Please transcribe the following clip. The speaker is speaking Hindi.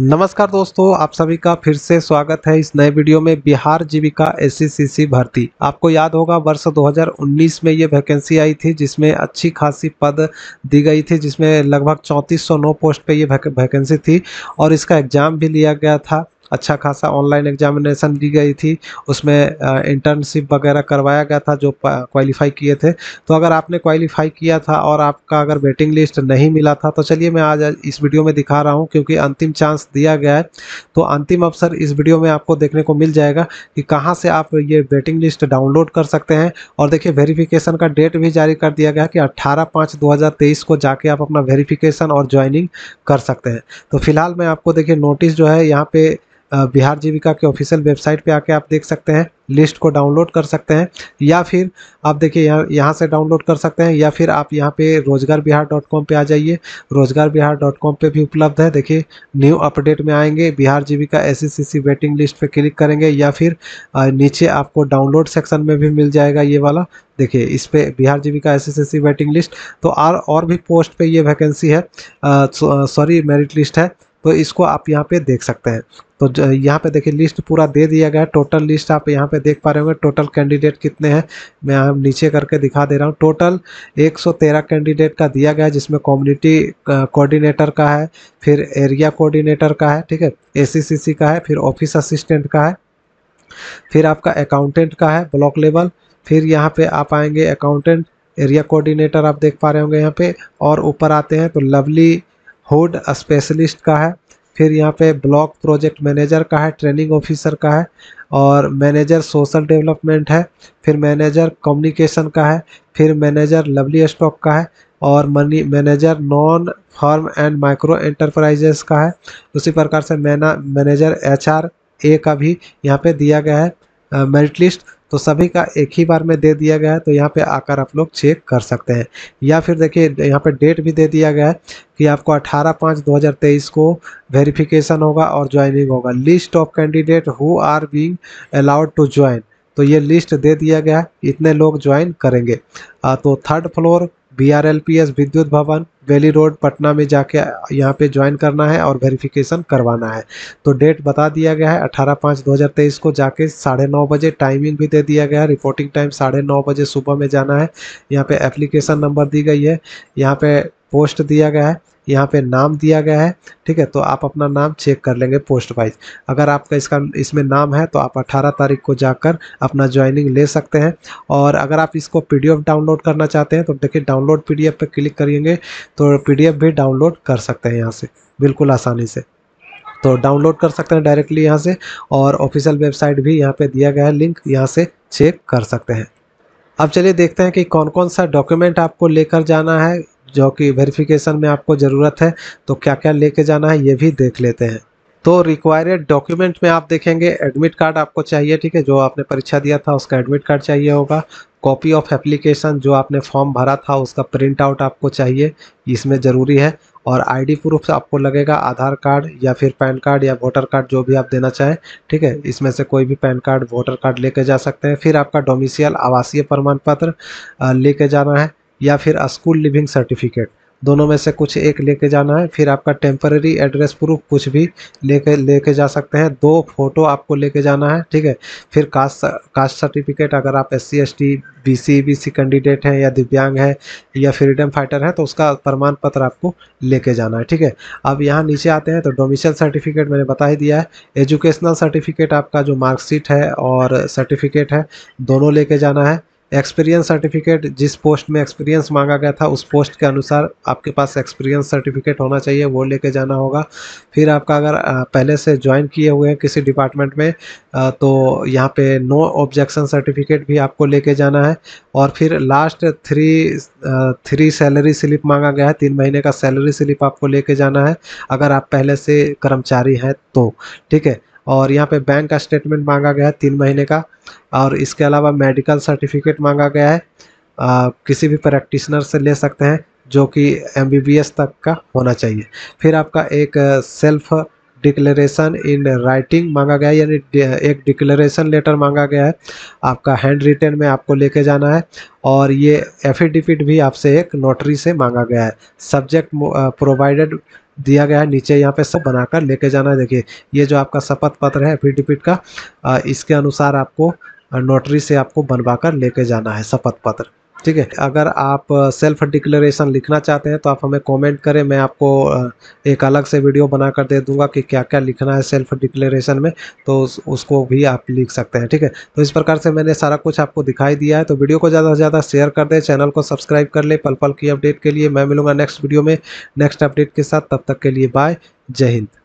नमस्कार दोस्तों आप सभी का फिर से स्वागत है इस नए वीडियो में बिहार जीविका सी भर्ती आपको याद होगा वर्ष 2019 में ये वैकेंसी आई थी जिसमें अच्छी खासी पद दी गई थी जिसमें लगभग चौंतीस पोस्ट पे ये वैकेंसी थी और इसका एग्ज़ाम भी लिया गया था अच्छा खासा ऑनलाइन एग्जामिनेशन दी गई थी उसमें इंटर्नशिप वगैरह करवाया गया था जो क्वालिफाई किए थे तो अगर आपने क्वालिफाई किया था और आपका अगर वेटिंग लिस्ट नहीं मिला था तो चलिए मैं आज इस वीडियो में दिखा रहा हूँ क्योंकि अंतिम चांस दिया गया है तो अंतिम अवसर इस वीडियो में आपको देखने को मिल जाएगा कि कहाँ से आप ये वेटिंग लिस्ट डाउनलोड कर सकते हैं और देखिए वेरीफिकेशन का डेट भी जारी कर दिया गया कि अट्ठारह पाँच दो को जाके आप अपना वेरीफिकेशन और ज्वाइनिंग कर सकते हैं तो फिलहाल मैं आपको देखिए नोटिस जो है यहाँ पे बिहार जीविका के ऑफिशियल वेबसाइट पे आके आप देख सकते हैं लिस्ट को डाउनलोड कर सकते हैं या फिर आप देखिए यहाँ यहाँ से डाउनलोड कर सकते हैं या फिर आप यहाँ पे रोजगार बिहार डॉट कॉम पर आ जाइए रोजगार बिहार डॉट कॉम पर भी उपलब्ध है देखिए न्यू अपडेट में आएंगे Bihar Jeevika S C waiting list पर क्लिक करेंगे या फिर नीचे आपको डाउनलोड सेक्शन में भी मिल जाएगा ये वाला देखिए इस पर Bihar Jeevika S C waiting list तो और और भी पोस्ट पर ये वैकेंसी है सॉरी मेरिट लिस्ट है तो इसको आप यहाँ पे देख सकते हैं तो यहाँ पे देखिए लिस्ट पूरा दे दिया गया है टोटल लिस्ट आप यहाँ पे देख पा रहे होंगे टोटल कैंडिडेट कितने हैं मैं यहाँ नीचे करके दिखा दे रहा हूँ टोटल 113 कैंडिडेट का दिया गया है जिसमें कम्युनिटी कोऑर्डिनेटर का है फिर एरिया कोऑर्डिनेटर का है ठीक है ए का है फिर ऑफिस असिस्टेंट का है फिर आपका अकाउंटेंट का है ब्लॉक लेवल फिर यहाँ पे आप आएंगे अकाउंटेंट एरिया कोऑर्डिनेटर आप देख पा रहे होंगे यहाँ पे और ऊपर आते हैं तो लवली होड स्पेशलिस्ट का है फिर यहाँ पे ब्लॉक प्रोजेक्ट मैनेजर का है ट्रेनिंग ऑफिसर का है और मैनेजर सोशल डेवलपमेंट है फिर मैनेजर कम्युनिकेशन का है फिर मैनेजर लवली स्टॉक का है और money manager non farm and micro enterprises का है उसी प्रकार से मैना मैनेजर एच ए का भी यहाँ पे दिया गया है मेरिट uh, लिस्ट तो सभी का एक ही बार में दे दिया गया है तो यहाँ पे आकर आप लोग चेक कर सकते हैं या फिर देखिए यहाँ पे डेट भी दे दिया गया है कि आपको 18 पाँच 2023 को वेरिफिकेशन होगा और ज्वाइनिंग होगा list of candidate who are being allowed to join तो ये लिस्ट दे दिया गया है इतने लोग ज्वाइन करेंगे आ, तो third floor B R L P S Vidyut Bhawan valley road Patna में जाके यहाँ पे ज्वाइन करना है और वेरिफिकेशन करवाना है तो डेट बता दिया गया है अठारह पाँच दो हज़ार तेईस को जाके साढ़े नौ बजे टाइमिंग भी दे दिया गया है रिपोर्टिंग टाइम साढ़े नौ बजे सुबह में जाना है यहाँ पे एप्लीकेशन नंबर दी गई है यहाँ पे पोस्ट दिया गया है यहाँ पे नाम दिया गया है ठीक है तो आप अपना नाम चेक कर लेंगे पोस्ट वाइज अगर आपका इसका इसमें नाम है तो आप 18 तारीख को जाकर अपना ज्वाइनिंग ले सकते हैं और अगर आप इसको पी डाउनलोड करना चाहते हैं तो देखिए डाउनलोड पी पर क्लिक करेंगे तो पी भी डाउनलोड कर सकते हैं यहाँ से बिल्कुल आसानी से तो डाउनलोड कर सकते हैं डायरेक्टली यहाँ से और ऑफिशियल वेबसाइट भी यहाँ पे दिया गया है लिंक यहाँ से चेक कर सकते हैं अब चलिए देखते हैं कि कौन कौन सा डॉक्यूमेंट आपको लेकर जाना है जो कि वेरिफिकेशन में आपको ज़रूरत है तो क्या क्या लेके जाना है ये भी देख लेते हैं तो रिक्वायर्ड डॉक्यूमेंट में आप देखेंगे एडमिट कार्ड आपको चाहिए ठीक है जो आपने परीक्षा दिया था उसका एडमिट कार्ड चाहिए होगा कॉपी ऑफ एप्लीकेशन जो आपने फॉर्म भरा था उसका प्रिंट आउट आपको चाहिए इसमें ज़रूरी है और आईडी प्रूफ आपको लगेगा आधार कार्ड या फिर पैन कार्ड या वोटर कार्ड जो भी आप देना चाहें ठीक है इसमें से कोई भी पैन कार्ड वोटर कार्ड लेके जा सकते हैं फिर आपका डोमिसियल आवासीय प्रमाण पत्र लेके जाना है या फिर स्कूल लिविंग सर्टिफिकेट दोनों में से कुछ एक लेके जाना है फिर आपका टेम्पररी एड्रेस प्रूफ कुछ भी लेके लेके जा सकते हैं दो फोटो आपको लेके जाना है ठीक है फिर कास्ट कास्ट सर्टिफिकेट अगर आप S C S T B C B C candidate हैं या दिव्यांग हैं या फ्रीडम फाइटर हैं तो उसका प्रमाण पत्र आपको लेके जाना है ठीक है अब यहाँ नीचे आते हैं तो डोमिसल सर्टिफिकेट मैंने बता ही दिया है एजुकेशनल सर्टिफिकेट आपका जो मार्कशीट है और सर्टिफिकेट है दोनों लेके जाना है एक्सपीरियंस सर्टिफिकेट जिस पोस्ट में एक्सपीरियंस मांगा गया था उस पोस्ट के अनुसार आपके पास एक्सपीरियंस सर्टिफिकेट होना चाहिए वो लेके जाना होगा फिर आपका अगर पहले से ज्वाइन किए हुए हैं किसी डिपार्टमेंट में तो यहाँ पे नो ऑब्जेक्शन सर्टिफिकेट भी आपको लेके जाना है और फिर last three three salary slip मांगा गया है तीन महीने का सैलरी स्लिप आपको लेके जाना है अगर आप पहले से कर्मचारी हैं तो ठीक है और यहाँ पे बैंक का स्टेटमेंट मांगा गया है तीन महीने का और इसके अलावा मेडिकल सर्टिफिकेट मांगा गया है आ, किसी भी प्रैक्टिशनर से ले सकते हैं जो कि एम तक का होना चाहिए फिर आपका एक सेल्फ डिक्लेरेशन इन राइटिंग मांगा गया है यानी एक डिक्लेरेशन लेटर मांगा गया है आपका हैंड रिटर्न में आपको लेके जाना है और ये एफिडेविट भी आपसे एक नोटरी से मांगा गया है सब्जेक्ट प्रोवाइडेड दिया गया है नीचे यहाँ पे सब बनाकर लेके जाना है देखिए ये जो आपका शपथ पत्र है एफिडेविट का इसके अनुसार आपको नोटरी से आपको बनवा कर लेके जाना है शपथ पत्र ठीक है अगर आप सेल्फ डिक्लेरेशन लिखना चाहते हैं तो आप हमें कमेंट करें मैं आपको एक अलग से वीडियो बना कर दे दूंगा कि क्या क्या लिखना है सेल्फ डिक्लेरेशन में तो उस, उसको भी आप लिख सकते हैं ठीक है तो इस प्रकार से मैंने सारा कुछ आपको दिखाई दिया है तो वीडियो को ज़्यादा से ज़्यादा शेयर कर दें चैनल को सब्सक्राइब कर ले पल पल की अपडेट के लिए मैं मिलूंगा नेक्स्ट वीडियो में नेक्स्ट अपडेट के साथ तब तक के लिए बाय जय हिंद